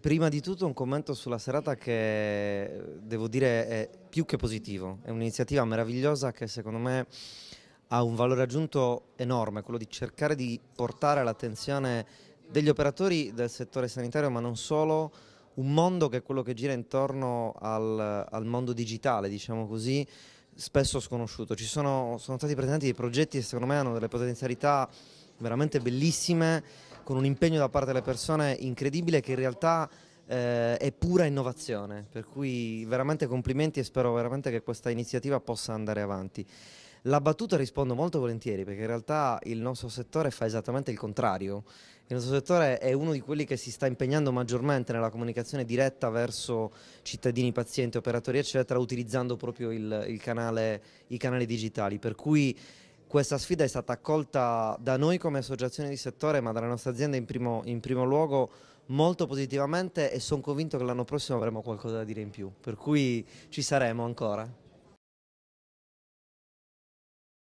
Prima di tutto un commento sulla serata che devo dire è più che positivo, è un'iniziativa meravigliosa che secondo me ha un valore aggiunto enorme, quello di cercare di portare all'attenzione degli operatori del settore sanitario, ma non solo, un mondo che è quello che gira intorno al, al mondo digitale, diciamo così, spesso sconosciuto. Ci sono, sono stati presentati dei progetti che secondo me hanno delle potenzialità veramente bellissime con un impegno da parte delle persone incredibile che in realtà eh, è pura innovazione, per cui veramente complimenti e spero veramente che questa iniziativa possa andare avanti. La battuta rispondo molto volentieri perché in realtà il nostro settore fa esattamente il contrario. Il nostro settore è uno di quelli che si sta impegnando maggiormente nella comunicazione diretta verso cittadini, pazienti, operatori, eccetera, utilizzando proprio il, il canale, i canali digitali. Per cui questa sfida è stata accolta da noi come associazione di settore, ma dalla nostra azienda in primo, in primo luogo molto positivamente e sono convinto che l'anno prossimo avremo qualcosa da dire in più, per cui ci saremo ancora.